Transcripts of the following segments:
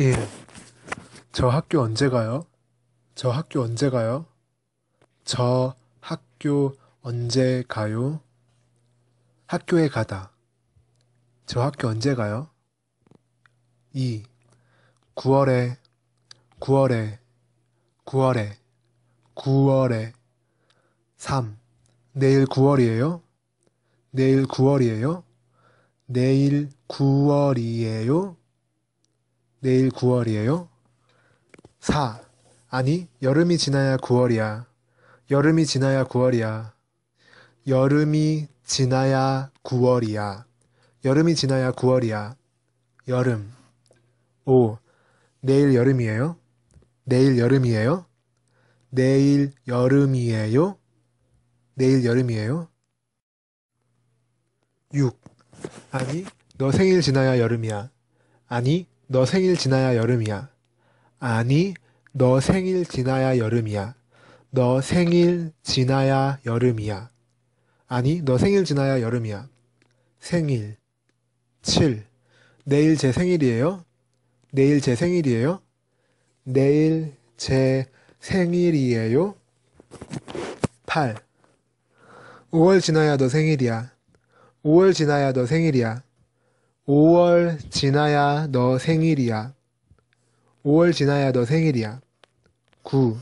1. 예. 저 학교 언제 가요? 저 학교 언제 가요? 저 학교 언제 가요? 학교에 가다. 저 학교 언제 가요? 2. 9월에 9월에 9월에 9월에 3. 내일 9월이에요? 내일 9월이에요? 내일 9월이에요? 내일 9월이에요? 4. 아니, 여름이 지나야 9월이야. 여름이 지나야 9월이야. 여름이 지나야 9월이야. 여름이 지나야 9월이야. 여름. 5. 내일 여름이에요? 내일 여름이에요? 내일 여름이에요? 내일 여름이에요? 6. 아니, 너 생일 지나야 여름이야. 아니, 너 생일 지나야 여름이야. 아니, 너 생일 지나야 여름이야. 너 생일 지나야 여름이야. 아니, 너 생일 지나야 여름이야. 생일. 7. 내일 제 생일이에요? 내일 제 생일이에요? 내일 제 생일이에요? 8. 5월 지나야 너 생일이야. 5월 지나야 너 생일이야. 5월 지나야 너 생일이야. 5월 지나야 너 생일이야. 9.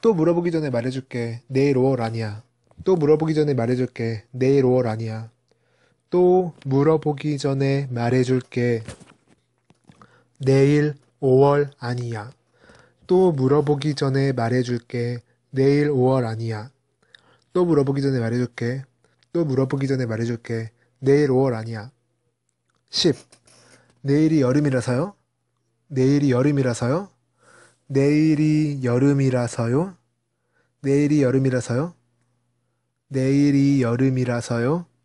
또 물어보기 전에 말해줄게. 내일 5월 아니야. 또 물어보기 전에 말해줄게. 내일 5월 아니야. 또 물어보기 전에 말해줄게. 내일 5월 아니야. 또 물어보기 전에 말해줄게. 내일 5월 아니야. 또 물어보기 전에 말해줄게. 또 물어보기 전에 말해줄게. 내일 5월 아니야. 10. 내일이 여름이라서요? 내일이 여름이라서요? 내일이 여름이라서요? 내일이 여름이라서요? 내일이 여름이라서요?